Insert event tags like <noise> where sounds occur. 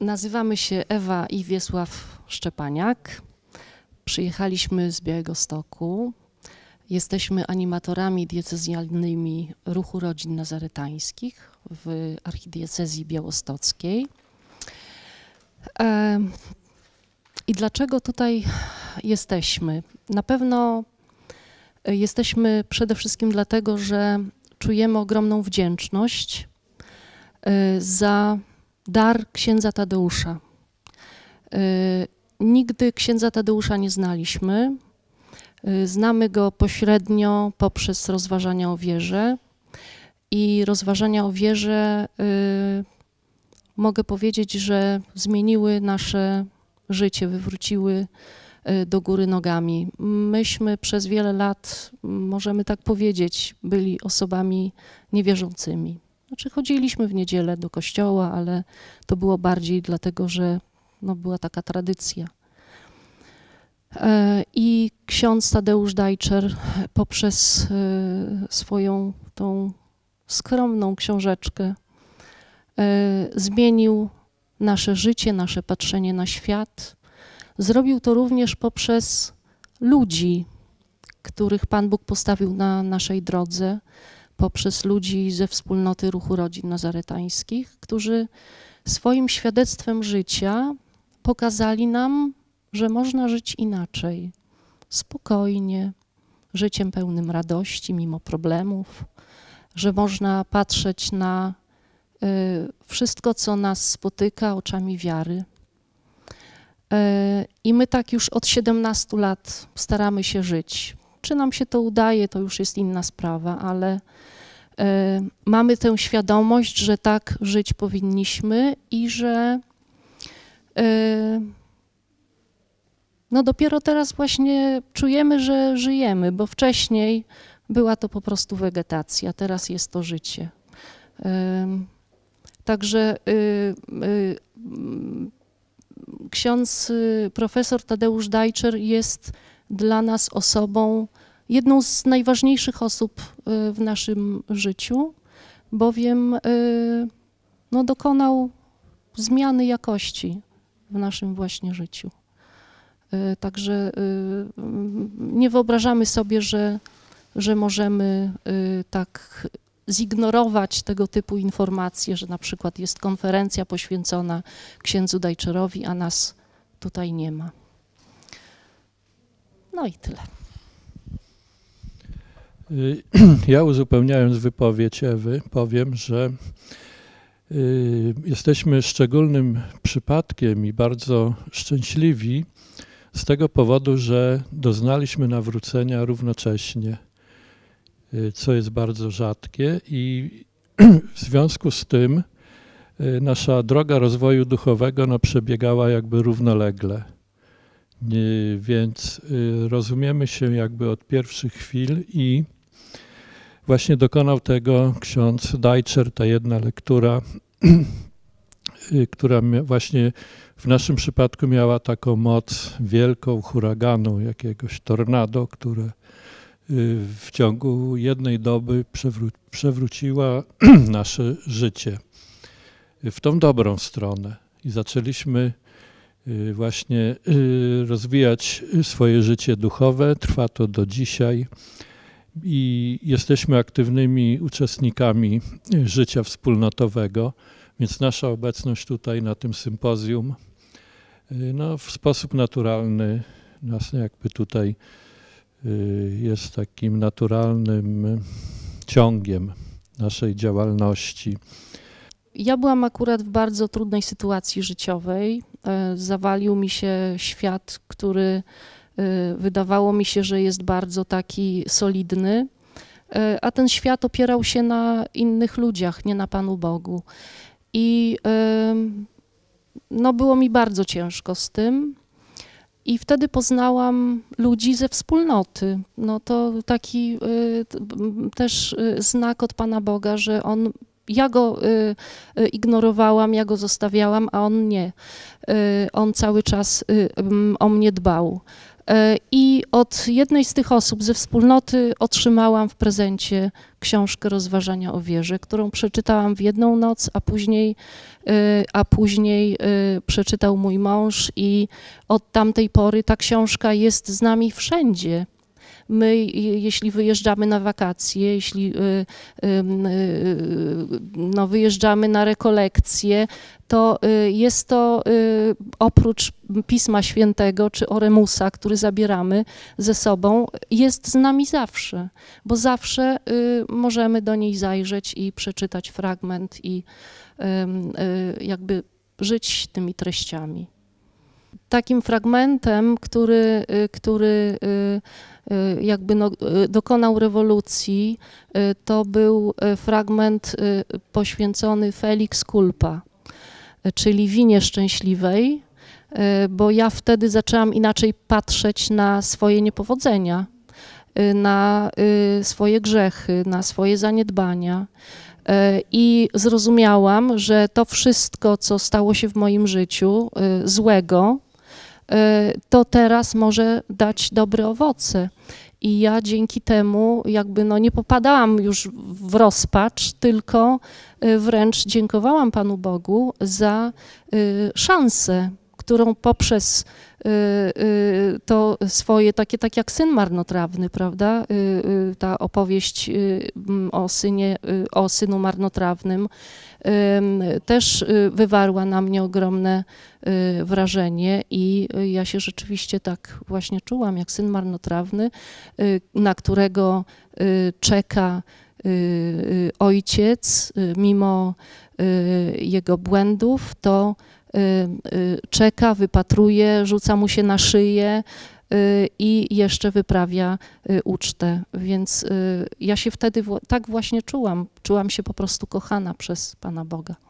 Nazywamy się Ewa i Wiesław Szczepaniak. Przyjechaliśmy z Białego Stoku. Jesteśmy animatorami diecezjalnymi Ruchu Rodzin Nazaretańskich w archidiecezji białostockiej. E, I dlaczego tutaj jesteśmy? Na pewno e, jesteśmy przede wszystkim dlatego, że czujemy ogromną wdzięczność e, za dar księdza Tadeusza. Y, nigdy księdza Tadeusza nie znaliśmy. Y, znamy go pośrednio poprzez rozważania o wierze. I rozważania o wierze y, mogę powiedzieć, że zmieniły nasze życie, wywróciły do góry nogami. Myśmy przez wiele lat, możemy tak powiedzieć, byli osobami niewierzącymi. Znaczy chodziliśmy w niedzielę do kościoła, ale to było bardziej dlatego, że no, była taka tradycja. E, I ksiądz Tadeusz Dajczer e, poprzez e, swoją tą skromną książeczkę zmienił nasze życie, nasze patrzenie na świat. Zrobił to również poprzez ludzi, których Pan Bóg postawił na naszej drodze, poprzez ludzi ze wspólnoty ruchu rodzin nazaretańskich, którzy swoim świadectwem życia pokazali nam, że można żyć inaczej, spokojnie, życiem pełnym radości mimo problemów, że można patrzeć na y, wszystko, co nas spotyka oczami wiary. Y, I my tak już od 17 lat staramy się żyć czy nam się to udaje, to już jest inna sprawa, ale e, mamy tę świadomość, że tak żyć powinniśmy i że e, no dopiero teraz właśnie czujemy, że żyjemy, bo wcześniej była to po prostu wegetacja, teraz jest to życie. Także y, y, ksiądz y, profesor Tadeusz Dajczer jest dla nas osobą, jedną z najważniejszych osób y, w naszym życiu, bowiem y, no, dokonał zmiany jakości w naszym właśnie życiu. Y, także mm, nie wyobrażamy sobie, że, że możemy tak zignorować tego typu informacje, że na przykład jest konferencja poświęcona księdzu Dajczerowi, a nas tutaj nie ma. No i tyle. Y, <clears throat> ja uzupełniając wypowiedź Ewy, powiem, że y, jesteśmy szczególnym przypadkiem i bardzo szczęśliwi z tego powodu, że doznaliśmy nawrócenia równocześnie, y, co jest bardzo rzadkie i <clears throat> w związku z tym nasza droga rozwoju duchowego no, przebiegała jakby równolegle. Y, więc y, rozumiemy się jakby od pierwszych chwil i właśnie dokonał tego ksiądz Dajczer, ta jedna lektura, <clears throat> y, która właśnie w naszym przypadku miała taką moc wielką huraganu, jakiegoś tornado, które w ciągu jednej doby przewró przewróciła <clears throat> nasze życie w tą dobrą stronę. I zaczęliśmy Y, właśnie y, rozwijać swoje życie duchowe. Trwa to do dzisiaj i jesteśmy aktywnymi uczestnikami życia wspólnotowego, więc nasza obecność tutaj na tym sympozjum y, no, w sposób naturalny nas jakby tutaj jest takim naturalnym ciągiem naszej działalności. Ja byłam akurat w bardzo trudnej sytuacji życiowej. E, zawalił mi się świat, który e, wydawało mi się, że jest bardzo taki solidny, e, a ten świat opierał się na innych ludziach, nie na Panu Bogu. I no, było mi bardzo ciężko z tym. I wtedy poznałam ludzi ze wspólnoty. No to taki też znak od Pana Boga, że On ja go y, y, ignorowałam, ja go zostawiałam, a on nie. Y, on cały czas o mnie dbał. I od jednej z tych osób ze wspólnoty otrzymałam w prezencie książkę rozważania o wierze, którą przeczytałam w jedną noc, a później, a później przeczytał mój mąż i od tamtej pory ta książka jest z nami wszędzie. My, jeśli wyjeżdżamy na wakacje, jeśli y, y, y, no, wyjeżdżamy na rekolekcje, to jest to oprócz Pisma Świętego czy Oremusa, który zabieramy ze sobą, jest z nami zawsze, bo zawsze możemy do niej zajrzeć i przeczytać fragment i jakby żyć tymi treściami takim fragmentem, który, y, który y, y, jakby no, dokonał rewolucji, to był fragment poświęcony Felix Kulpa, czyli winie szczęśliwej, bo ja wtedy zaczęłam inaczej patrzeć na swoje niepowodzenia, na swoje grzechy, na swoje zaniedbania. I zrozumiałam, że to wszystko, co stało się w moim życiu złego, Y, to teraz może dać dobre owoce. I ja dzięki temu jakby no nie popadałam już w rozpacz, tylko y, wręcz dziękowałam Panu Bogu za y, szansę którą poprzez y, y, to swoje, takie tak jak syn marnotrawny, prawda? Y, ta opowieść o synie, o synu marnotrawnym też wywarła na mnie ogromne wrażenie i ja się rzeczywiście tak właśnie czułam, jak syn marnotrawny, na którego czeka ojciec mimo jego błędów, to Y, y, czeka, wypatruje, rzuca mu się na szyję y, i jeszcze wyprawia ucztę. Więc ja się wtedy tak właśnie czułam. Czułam się po prostu kochana przez Pana Boga.